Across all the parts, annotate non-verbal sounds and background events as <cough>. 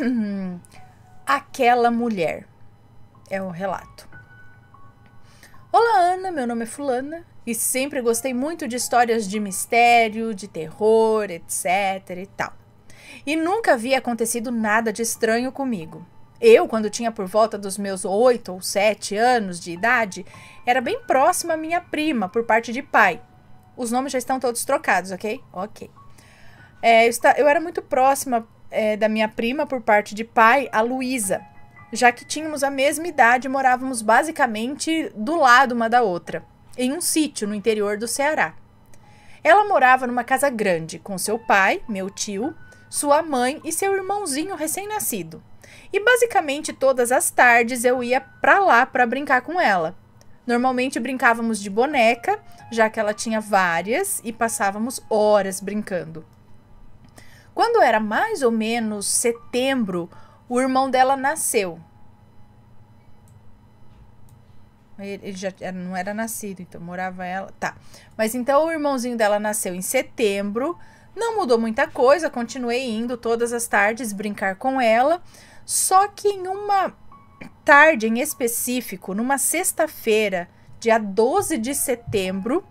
<clears throat> Aquela mulher. É o relato. Olá, Ana. Meu nome é Fulana e sempre gostei muito de histórias de mistério, de terror, etc e tal. E nunca havia acontecido nada de estranho comigo. Eu, quando tinha por volta dos meus oito ou sete anos de idade, era bem próxima à minha prima, por parte de pai. Os nomes já estão todos trocados, ok? Ok. É, eu, está, eu era muito próxima é, da minha prima, por parte de pai, a Luísa. Já que tínhamos a mesma idade, morávamos basicamente do lado uma da outra, em um sítio no interior do Ceará. Ela morava numa casa grande com seu pai, meu tio, sua mãe e seu irmãozinho recém-nascido. E basicamente todas as tardes eu ia para lá para brincar com ela. Normalmente brincávamos de boneca, já que ela tinha várias, e passávamos horas brincando. Quando era mais ou menos setembro, o irmão dela nasceu. Ele já não era nascido, então morava ela. Tá. Mas então o irmãozinho dela nasceu em setembro. Não mudou muita coisa, continuei indo todas as tardes brincar com ela. Só que em uma tarde em específico, numa sexta-feira, dia 12 de setembro,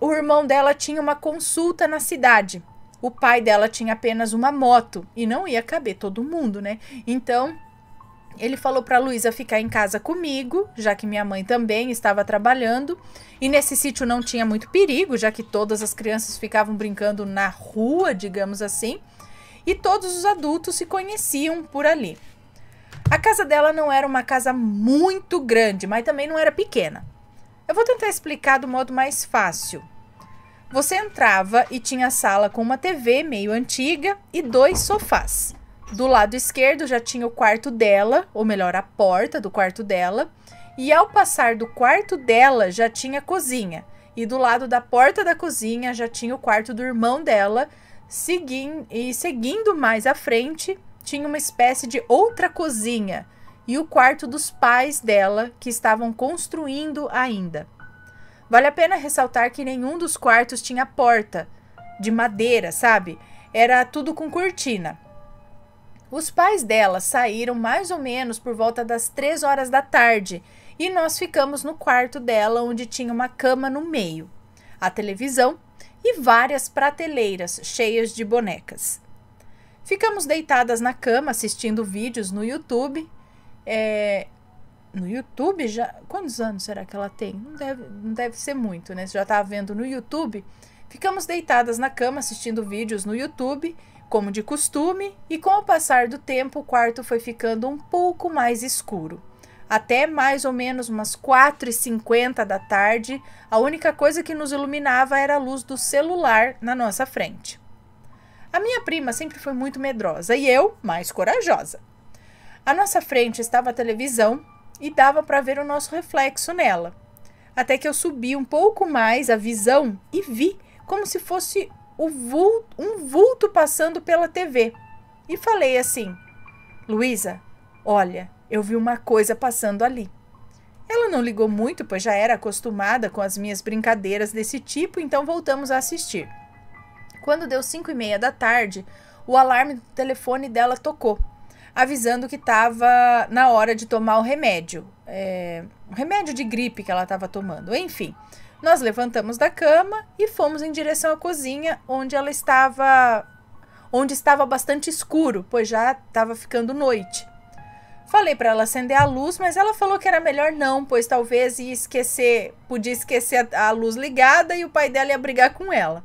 o irmão dela tinha uma consulta na cidade. O pai dela tinha apenas uma moto e não ia caber todo mundo, né? Então, ele falou para Luísa ficar em casa comigo, já que minha mãe também estava trabalhando, e nesse sítio não tinha muito perigo, já que todas as crianças ficavam brincando na rua, digamos assim, e todos os adultos se conheciam por ali. A casa dela não era uma casa muito grande, mas também não era pequena. Eu vou tentar explicar do modo mais fácil. Você entrava e tinha a sala com uma TV meio antiga e dois sofás. Do lado esquerdo já tinha o quarto dela, ou melhor, a porta do quarto dela. E ao passar do quarto dela já tinha a cozinha. E do lado da porta da cozinha já tinha o quarto do irmão dela. e seguindo mais à frente, tinha uma espécie de outra cozinha e o quarto dos pais dela, que estavam construindo ainda. Vale a pena ressaltar que nenhum dos quartos tinha porta, de madeira, sabe? Era tudo com cortina. Os pais dela saíram mais ou menos por volta das três horas da tarde e nós ficamos no quarto dela, onde tinha uma cama no meio, a televisão e várias prateleiras cheias de bonecas. Ficamos deitadas na cama assistindo vídeos no YouTube é, no YouTube já. Quantos anos será que ela tem? Não deve, não deve ser muito, né? Você já tá vendo no YouTube. Ficamos deitadas na cama assistindo vídeos no YouTube, como de costume, e com o passar do tempo o quarto foi ficando um pouco mais escuro. Até mais ou menos umas 4h50 da tarde, a única coisa que nos iluminava era a luz do celular na nossa frente. A minha prima sempre foi muito medrosa e eu, mais corajosa. À nossa frente estava a televisão e dava para ver o nosso reflexo nela. Até que eu subi um pouco mais a visão e vi como se fosse vulto, um vulto passando pela TV. E falei assim: Luísa, olha, eu vi uma coisa passando ali. Ela não ligou muito, pois já era acostumada com as minhas brincadeiras desse tipo, então voltamos a assistir. Quando deu cinco e meia da tarde, o alarme do telefone dela tocou avisando que estava na hora de tomar o remédio. É, remédio de gripe que ela estava tomando. Enfim, nós levantamos da cama e fomos em direção à cozinha, onde ela estava. onde estava bastante escuro, pois já estava ficando noite. Falei para ela acender a luz, mas ela falou que era melhor não, pois talvez ia esquecer, podia esquecer a, a luz ligada e o pai dela ia brigar com ela.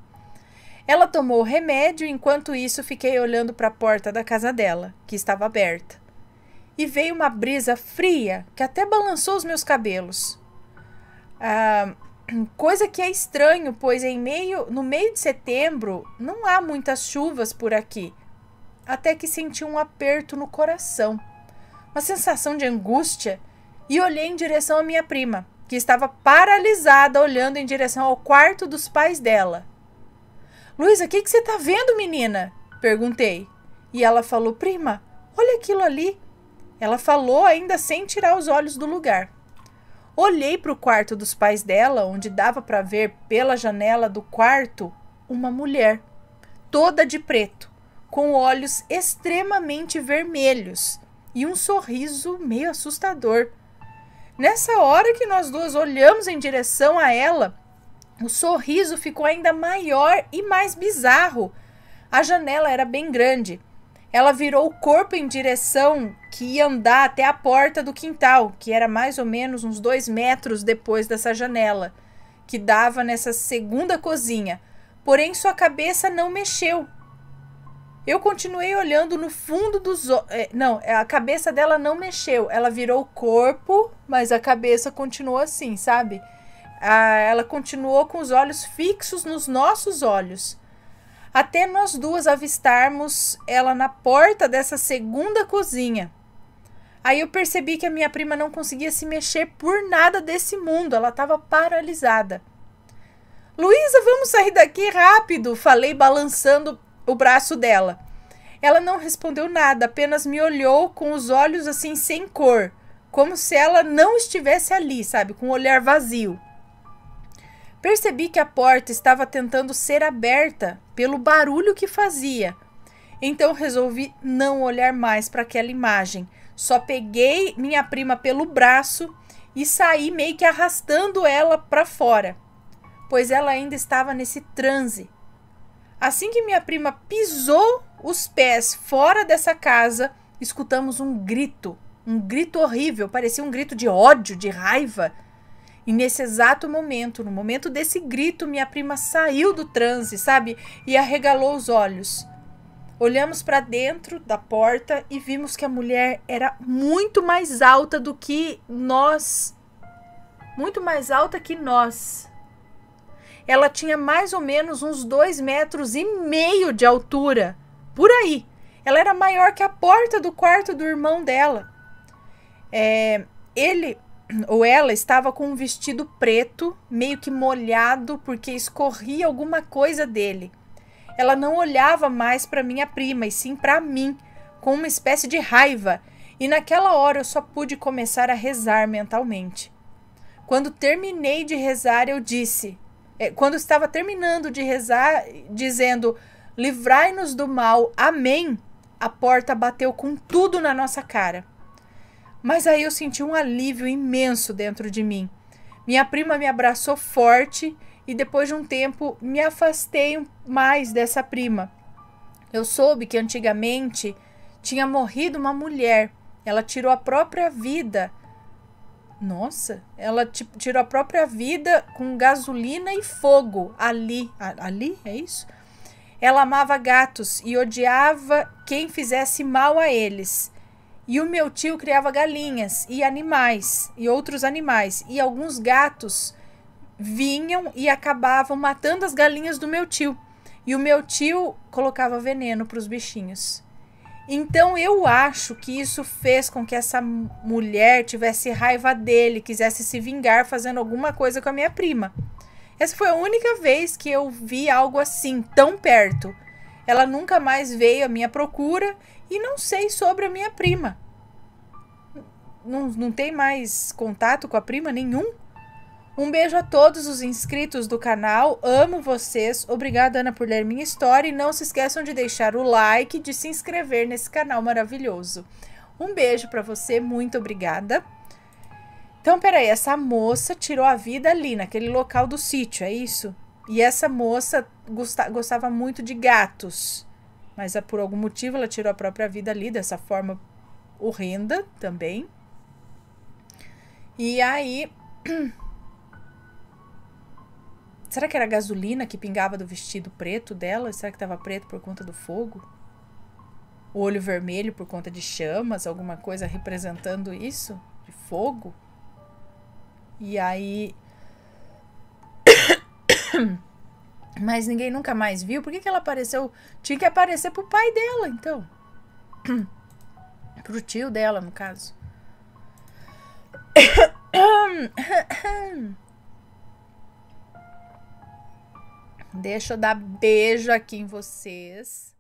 Ela tomou o remédio, enquanto isso fiquei olhando para a porta da casa dela, que estava aberta. E veio uma brisa fria que até balançou os meus cabelos. Ah, <clears throat> coisa que é estranho, pois em meio, no meio de setembro não há muitas chuvas por aqui. Até que senti um aperto no coração, uma sensação de angústia, e olhei em direção à minha prima, que estava paralisada olhando em direção ao quarto dos pais dela Luísa, o que, que você está vendo, menina? Perguntei. E ela falou: Prima, olha aquilo ali. Ela falou ainda sem tirar os olhos do lugar. Olhei para o quarto dos pais dela, onde dava para ver pela janela do quarto uma mulher, toda de preto, com olhos extremamente vermelhos e um sorriso meio assustador. Nessa hora que nós duas olhamos em direção a ela, o sorriso ficou ainda maior e mais bizarro. A janela era bem grande. Ela virou o corpo em direção que ia andar até a porta do quintal, que era mais ou menos uns dois metros depois dessa janela, que dava nessa segunda cozinha. Porém, sua cabeça não mexeu. Eu continuei olhando no fundo dos olhos. É, não, é, a cabeça dela não mexeu. Ela virou o corpo, mas a cabeça continuou assim, sabe? ela continuou com os olhos fixos nos nossos olhos, até nós duas avistarmos ela na porta dessa segunda cozinha. Aí eu percebi que a minha prima não conseguia se mexer por nada desse mundo, ela estava paralisada. Luísa, vamos sair daqui rápido, falei balançando o braço dela. Ela não respondeu nada, apenas me olhou com os olhos assim sem cor, como se ela não estivesse ali, sabe, com o um olhar vazio. Percebi que a porta estava tentando ser aberta pelo barulho que fazia. Então resolvi não olhar mais para aquela imagem. Só peguei minha prima pelo braço e saí meio que arrastando ela para fora, pois ela ainda estava nesse transe. Assim que minha prima pisou os pés fora dessa casa, escutamos um grito, um grito horrível, parecia um grito de ódio, de raiva e nesse exato momento, no momento desse grito, minha prima saiu do transe, sabe? E arregalou os olhos. Olhamos para dentro da porta e vimos que a mulher era muito mais alta do que nós. Muito mais alta que nós. Ela tinha mais ou menos uns dois metros e meio de altura. Por aí. Ela era maior que a porta do quarto do irmão dela. É, ele ou ela estava com um vestido preto, meio que molhado, porque escorria alguma coisa dele. Ela não olhava mais para minha prima, e sim para mim, com uma espécie de raiva, e naquela hora eu só pude começar a rezar mentalmente. Quando terminei de rezar, eu disse. É, quando estava terminando de rezar, dizendo: Livrai-nos do mal, Amém, a porta bateu com tudo na nossa cara. Mas aí eu senti um alívio imenso dentro de mim. Minha prima me abraçou forte e depois de um tempo me afastei mais dessa prima. Eu soube que antigamente tinha morrido uma mulher. Ela tirou a própria vida. Nossa, ela tirou a própria vida com gasolina e fogo ali. Ali? É isso? Ela amava gatos e odiava quem fizesse mal a eles. E o meu tio criava galinhas e animais e outros animais e alguns gatos vinham e acabavam matando as galinhas do meu tio. E o meu tio colocava veneno para os bichinhos. Então eu acho que isso fez com que essa mulher tivesse raiva dele, quisesse se vingar fazendo alguma coisa com a minha prima. Essa foi a única vez que eu vi algo assim tão perto. Ela nunca mais veio à minha procura e não sei sobre a minha prima. Não, não tem mais contato com a prima nenhum? Um beijo a todos os inscritos do canal, amo vocês. Obrigada, Ana, por ler minha história. E não se esqueçam de deixar o like, de se inscrever nesse canal maravilhoso. Um beijo para você, muito obrigada. Então, peraí, essa moça tirou a vida ali, naquele local do sítio, é isso? E essa moça gostava muito de gatos mas por algum motivo ela tirou a própria vida ali dessa forma horrenda também. E aí. Será que era gasolina que pingava do vestido preto dela? Será que estava preto por conta do fogo? O olho vermelho por conta de chamas? Alguma coisa representando isso? De fogo? E aí mas ninguém nunca mais viu. Por que, que ela apareceu? Tinha que aparecer pro pai dela, então. pro tio dela, no caso. Deixa eu dar beijo aqui em vocês.